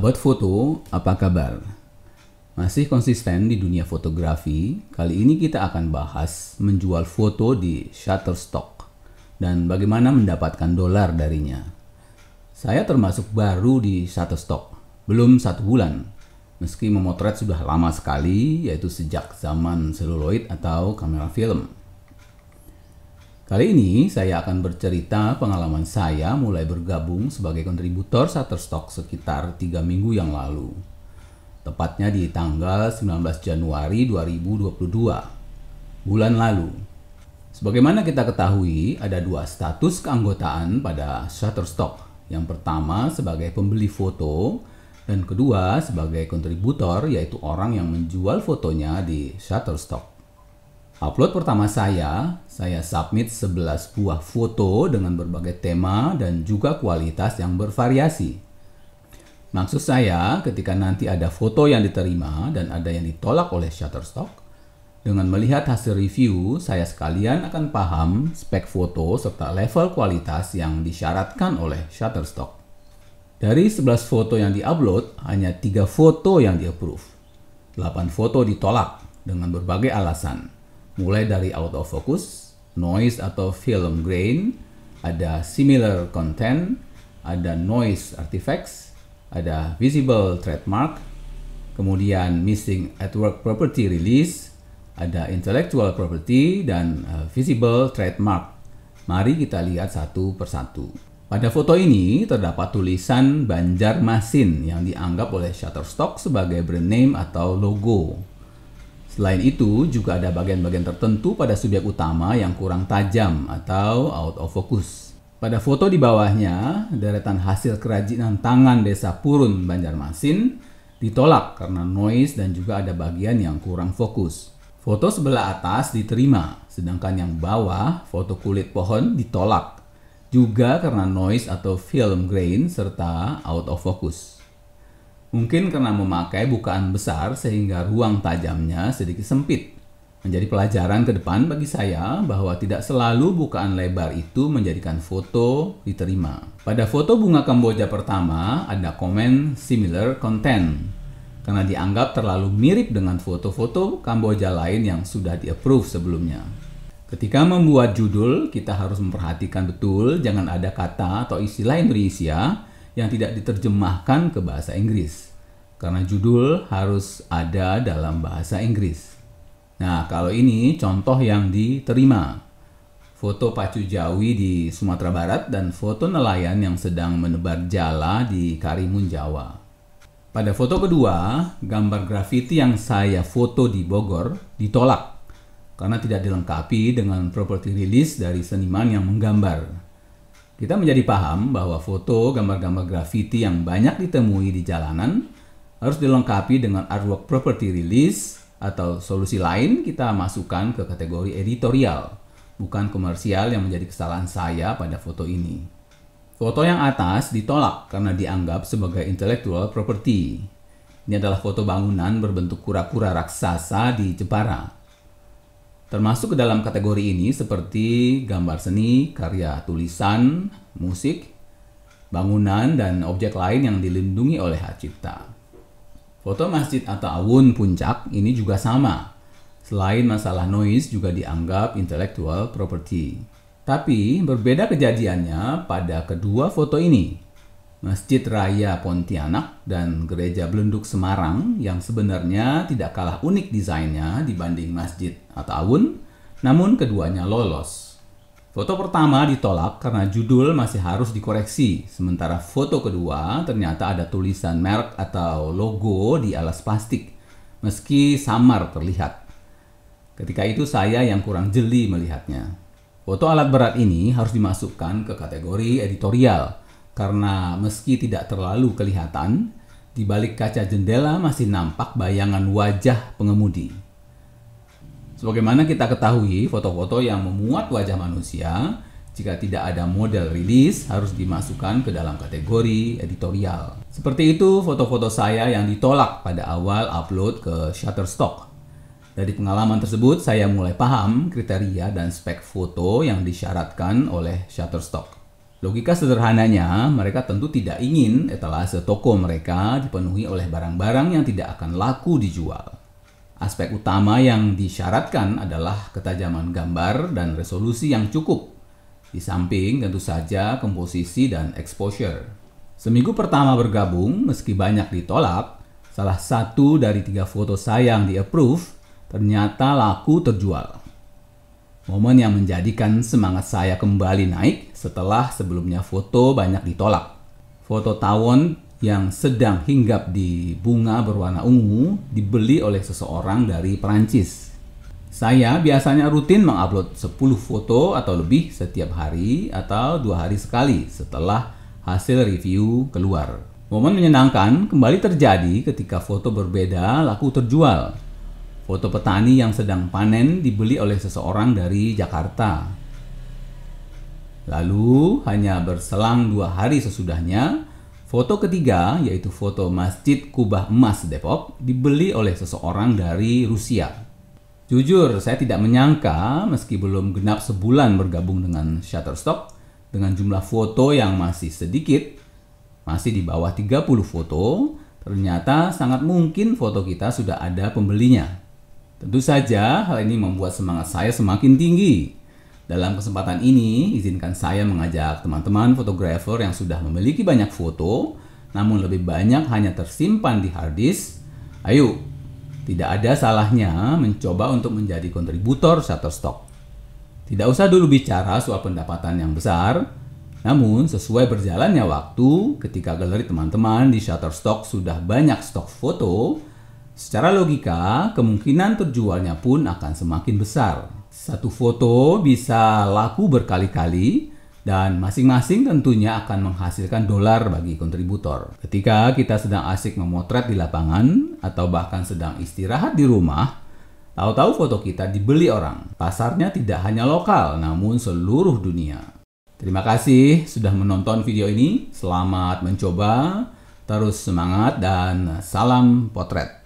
Sahabat foto, apa kabar? Masih konsisten di dunia fotografi, kali ini kita akan bahas menjual foto di Shutterstock dan bagaimana mendapatkan dolar darinya. Saya termasuk baru di Shutterstock, belum satu bulan. Meski memotret sudah lama sekali, yaitu sejak zaman seluloid atau kamera film. Kali ini saya akan bercerita pengalaman saya mulai bergabung sebagai kontributor Shutterstock sekitar 3 minggu yang lalu. Tepatnya di tanggal 19 Januari 2022, bulan lalu. Sebagaimana kita ketahui, ada dua status keanggotaan pada Shutterstock. Yang pertama sebagai pembeli foto, dan kedua sebagai kontributor yaitu orang yang menjual fotonya di Shutterstock. Upload pertama saya, saya submit 11 buah foto dengan berbagai tema dan juga kualitas yang bervariasi. Maksud saya, ketika nanti ada foto yang diterima dan ada yang ditolak oleh Shutterstock, dengan melihat hasil review, saya sekalian akan paham spek foto serta level kualitas yang disyaratkan oleh Shutterstock. Dari 11 foto yang diupload, hanya 3 foto yang di-approve. 8 foto ditolak dengan berbagai alasan mulai dari out of focus, noise atau film grain, ada similar content, ada noise artifacts, ada visible trademark, kemudian missing at work property release, ada intellectual property dan eh, visible trademark. Mari kita lihat satu persatu. Pada foto ini terdapat tulisan Banjarmasin yang dianggap oleh Shutterstock sebagai brand name atau logo. Selain itu, juga ada bagian-bagian tertentu pada subjek utama yang kurang tajam atau out of focus. Pada foto di bawahnya, deretan hasil kerajinan tangan desa Purun, Banjarmasin, ditolak karena noise dan juga ada bagian yang kurang fokus. Foto sebelah atas diterima, sedangkan yang bawah, foto kulit pohon ditolak. Juga karena noise atau film grain serta out of focus. Mungkin karena memakai bukaan besar sehingga ruang tajamnya sedikit sempit. Menjadi pelajaran ke depan bagi saya bahwa tidak selalu bukaan lebar itu menjadikan foto diterima. Pada foto bunga Kamboja pertama ada komen similar content karena dianggap terlalu mirip dengan foto-foto Kamboja lain yang sudah di-approve sebelumnya. Ketika membuat judul, kita harus memperhatikan betul jangan ada kata atau istilah Indonesia yang tidak diterjemahkan ke bahasa Inggris. Karena judul harus ada dalam bahasa Inggris. Nah, kalau ini contoh yang diterima. Foto pacu jawi di Sumatera Barat dan foto nelayan yang sedang menebar jala di Karimun, Jawa. Pada foto kedua, gambar grafiti yang saya foto di Bogor ditolak karena tidak dilengkapi dengan properti rilis dari seniman yang menggambar. Kita menjadi paham bahwa foto gambar-gambar grafiti yang banyak ditemui di jalanan harus dilengkapi dengan artwork property release atau solusi lain kita masukkan ke kategori editorial, bukan komersial yang menjadi kesalahan saya pada foto ini. Foto yang atas ditolak karena dianggap sebagai intellectual property. Ini adalah foto bangunan berbentuk kura-kura raksasa di Jepara Termasuk ke dalam kategori ini seperti gambar seni, karya tulisan, musik, bangunan, dan objek lain yang dilindungi oleh hak cipta. Foto masjid atau awun puncak ini juga sama. Selain masalah noise juga dianggap intellectual property. Tapi berbeda kejadiannya pada kedua foto ini. Masjid Raya Pontianak dan Gereja Belenduk Semarang yang sebenarnya tidak kalah unik desainnya dibanding Masjid atau Awun, namun keduanya lolos. Foto pertama ditolak karena judul masih harus dikoreksi, sementara foto kedua ternyata ada tulisan merek atau logo di alas plastik, meski samar terlihat. Ketika itu saya yang kurang jeli melihatnya. Foto alat berat ini harus dimasukkan ke kategori editorial – karena meski tidak terlalu kelihatan, di balik kaca jendela masih nampak bayangan wajah pengemudi. Sebagaimana kita ketahui, foto-foto yang memuat wajah manusia, jika tidak ada model rilis, harus dimasukkan ke dalam kategori editorial. Seperti itu foto-foto saya yang ditolak pada awal upload ke Shutterstock. Dari pengalaman tersebut, saya mulai paham kriteria dan spek foto yang disyaratkan oleh Shutterstock. Logika sederhananya, mereka tentu tidak ingin etalase toko mereka dipenuhi oleh barang-barang yang tidak akan laku dijual. Aspek utama yang disyaratkan adalah ketajaman gambar dan resolusi yang cukup, di samping tentu saja komposisi dan exposure. Seminggu pertama bergabung, meski banyak ditolak, salah satu dari tiga foto sayang di-approve ternyata laku terjual. Momen yang menjadikan semangat saya kembali naik setelah sebelumnya foto banyak ditolak. Foto tawon yang sedang hinggap di bunga berwarna ungu dibeli oleh seseorang dari Perancis. Saya biasanya rutin mengupload 10 foto atau lebih setiap hari atau dua hari sekali setelah hasil review keluar. Momen menyenangkan kembali terjadi ketika foto berbeda laku terjual. Foto petani yang sedang panen dibeli oleh seseorang dari Jakarta. Lalu, hanya berselang dua hari sesudahnya, foto ketiga, yaitu foto Masjid Kubah Emas Depok, dibeli oleh seseorang dari Rusia. Jujur, saya tidak menyangka meski belum genap sebulan bergabung dengan Shutterstock dengan jumlah foto yang masih sedikit, masih di bawah 30 foto, ternyata sangat mungkin foto kita sudah ada pembelinya. Tentu saja hal ini membuat semangat saya semakin tinggi. Dalam kesempatan ini, izinkan saya mengajak teman-teman fotografer yang sudah memiliki banyak foto, namun lebih banyak hanya tersimpan di hard disk. Ayo, tidak ada salahnya mencoba untuk menjadi kontributor Shutterstock. Tidak usah dulu bicara soal pendapatan yang besar, namun sesuai berjalannya waktu, ketika galeri teman-teman di Shutterstock sudah banyak stok foto, Secara logika, kemungkinan terjualnya pun akan semakin besar. Satu foto bisa laku berkali-kali dan masing-masing tentunya akan menghasilkan dolar bagi kontributor. Ketika kita sedang asik memotret di lapangan atau bahkan sedang istirahat di rumah, tahu-tahu foto kita dibeli orang. Pasarnya tidak hanya lokal, namun seluruh dunia. Terima kasih sudah menonton video ini. Selamat mencoba, terus semangat, dan salam potret.